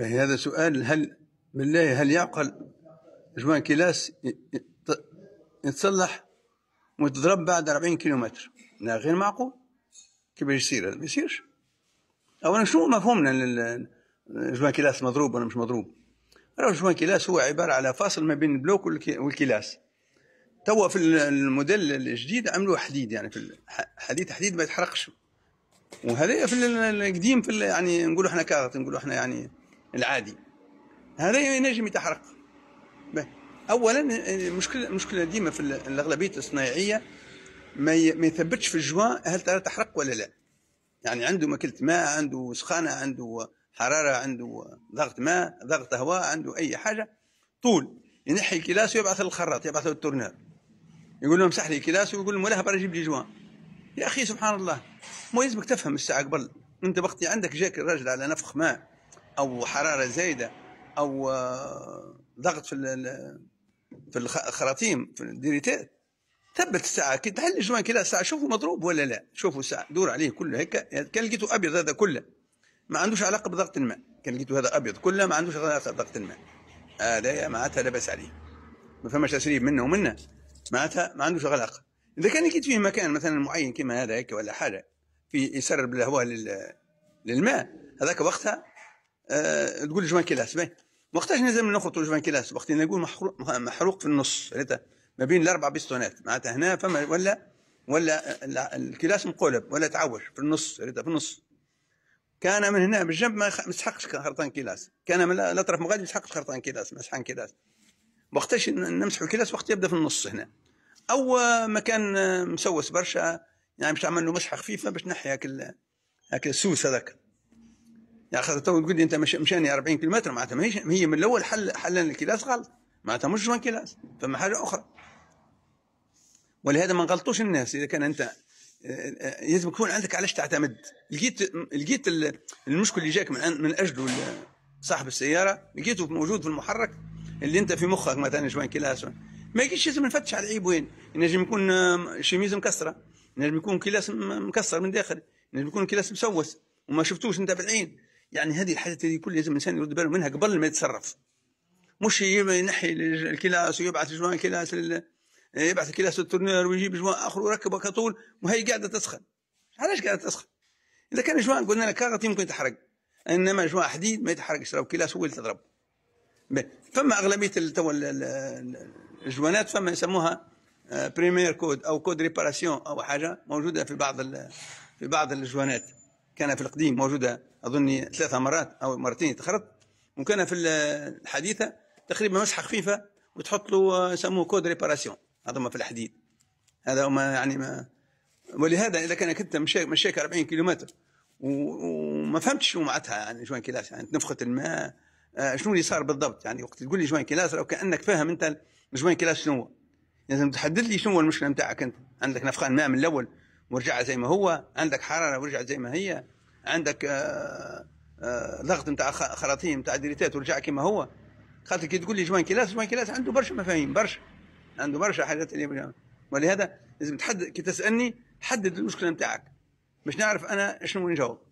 هذا سؤال هل بالله هل يعقل جوان كلاس يتصلح وتضرب بعد 40 كيلومتر لا غير معقول كيفاش يصير هذا ما يصيرش اولا شو مفهومنا جوان كلاس مضروب ولا مش مضروب راه جوان كلاس هو عباره على فاصل ما بين البلوك والكلاس توا في الموديل الجديد عملوه حديد يعني في حديد حديد ما يتحرقش وهذا في القديم في يعني نقولوا احنا كاغت نقولوا احنا يعني العادي هذا ينجم يتحرق اولا المشكله المشكله ديما في الاغلبيه الصناعيه ما ما يثبتش في الجوان هل ترى تحرق ولا لا يعني عنده ماكله ماء عنده سخانه عنده حراره عنده ضغط ماء ضغط هواء عنده اي حاجه طول ينحي الكلاس ويبعث للخراط يبعث للتورنير يقول لهم امسح لي الكلاس ويقول لهم ملهب جيب لي جوان يا اخي سبحان الله مو لازمك تفهم الساعه قبل انت وقت عندك جاك الراجل على نفخ ماء او حراره زايده او آه، ضغط في في الخراطيم في الديريتات ثبت الساعه كي تحل الجوان كي الساعه شوفوا مضروب ولا لا شوفوا الساعه دور عليه كله هكا يعني كان لقيته ابيض هذا كله ما عندوش علاقه بضغط الماء كان لقيته هذا ابيض كله ما عندوش علاقه بضغط الماء هذا آه معناتها لا باس عليه ما فماش تسريب منه ومنه معناتها ما عندوش علاقه اذا كان لقيت فيه مكان مثلا معين كما هذا هيك ولا حاجه في يسرب الهواء للماء هذاك وقتها آه، تقول جوان كلاس باهي وقتاش لازم نخلطوا جوان كلاس وقت نقول محروق في النص ما بين الاربع بيستونات معناتها هنا فما ولا ولا الكلاس مقلب ولا تعوج في النص في النص كان من هنا بالجنب ما يسحقش خرطان كلاس كان من الاطراف مغادي ما يسحقش خرطان كلاس ما مسحان كلاس وقتاش نمسحوا الكلاس وقت يبدا في النص هنا او مكان مسوس برشا يعني باش تعمل له مسحه خفيفه باش نحي هاك هاك السوس هذاك يا خاطر تو تقول لي انت مش مشاني 40 كيلو متر معناتها هي من الاول حل حل الكلاس غلط معناتها مش جوان كلاس فما حاجه اخرى ولهذا ما نغلطوش الناس اذا كان انت لازم آه، آه، يكون عندك علاش تعتمد لقيت لقيت المشكل اللي جاك من, من اجله صاحب السياره لقيته موجود في المحرك اللي انت في مخك مثلا جوان كلاس ما يجيش لازم نفتش على العيب وين ينجم يكون شيميز مكسره ينجم يكون كلاس مكسر من داخل ينجم يكون كلاس مسوس وما شفتوش انت بالعين يعني هذه الحاجات هذه كلها لازم الانسان يرد باله منها قبل ما يتصرف مش ينحي الكلاس ويبعث جوان كلاس لل... يبعث الكلاس التورنير ويجيب جوان اخر ويركبه كطول وهي قاعده تسخن علاش قاعده تسخن اذا كان جوان قلنا لك كاغط يمكن يتحرق انما جوان حديد ما يتحرقش لو كلاس هو اللي تضرب فما اغلبيه تو الجوانات فما يسموها بريمير آه، كود او كود ريباراسيون او حاجه موجوده في بعض في بعض الجوانات كان في القديم موجودة أظن ثلاثة مرات أو مرتين تخرط وكان في الحديثة تقريبا مسحة خفيفة وتحط له آه، يسموه كود ريباراسيون هذا في الحديد هذا ما يعني ما ولهذا إذا كان كنت مشيك, مشيك 40 كيلومتر وما فهمتش شو معناتها يعني جوان يعني كلاس يعني نفخة الماء آه، شنو اللي صار بالضبط يعني وقت تقول لي جوان يعني كلاس لو كانك فاهم انت جوان يعني كلاس شنو لازم تحدد لي شنو المشكله نتاعك انت عندك نفخان ماء من الاول ورجع زي ما هو عندك حراره ورجعت زي ما هي عندك آه، آه، ضغط نتاع خراطيم نتاع ديريتات ورجع كما هو خاطر كي تقول لي جوان كلاس جوان كلاس عنده برشا مفاهيم برشا عنده برشا حاجات اللي ولهذا لازم تحدد كي تسالني حدد المشكله نتاعك باش نعرف انا شنو نجاوب